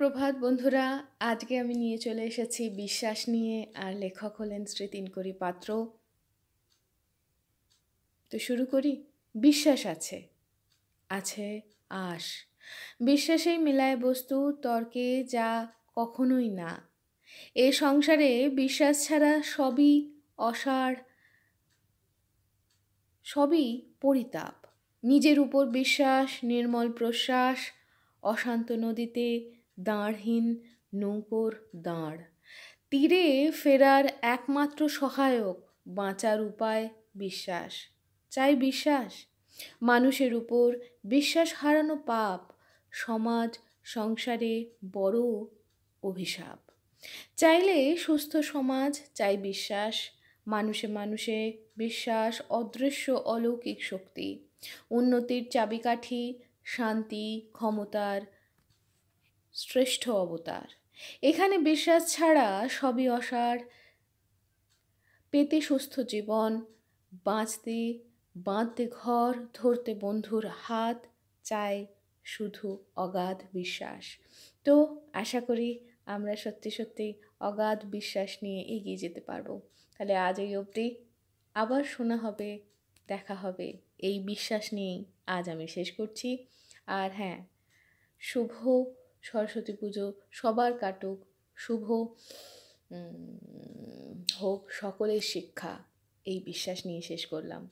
প্রভাত বন্ধুরা আজকে আমি নিয়ে চলে এসেছি বিশ্বাস নিয়ে আর লেখক হলেন শ্রী তিনকরি পাত্র তো শুরু করি বিশ্বাস আছে আছে আশ বিশ্বাসেই মেলায় বস্তু তর্কে যা কখনোই না এ সংসারে বিশ্বাস ছাড়া সবই অসাড় সবই পরিতাপ নিজের উপর বিশ্বাস নির্মল প্রশ্বাস অশান্ত নদীতে দাঁড়হীন নৌকোর দাঁড় তীরে ফেরার একমাত্র সহায়ক বাঁচার উপায় বিশ্বাস চাই বিশ্বাস মানুষের উপর বিশ্বাস হারানো পাপ সমাজ সংসারে বড় অভিশাপ চাইলে সুস্থ সমাজ চাই বিশ্বাস মানুষে মানুষে বিশ্বাস অদৃশ্য অলৌকিক শক্তি উন্নতির চাবিকাঠি শান্তি ক্ষমতার শ্রেষ্ঠ অবতার এখানে বিশ্বাস ছাড়া সবই অসার পেতে সুস্থ জীবন বাঁচতে বাঁধতে ঘর ধরতে বন্ধুর হাত চায় শুধু অগাধ বিশ্বাস তো আশা করি আমরা সত্যি সত্যি অগাধ বিশ্বাস নিয়ে এগিয়ে যেতে পারবো তাহলে আজ এই অবধি আবার শোনা হবে দেখা হবে এই বিশ্বাস নিয়েই আজ আমি শেষ করছি আর হ্যাঁ শুভ সরস্বতী পুজো সবার কাটুক শুভ হোক সকলের শিক্ষা এই বিশ্বাস নিয়ে শেষ করলাম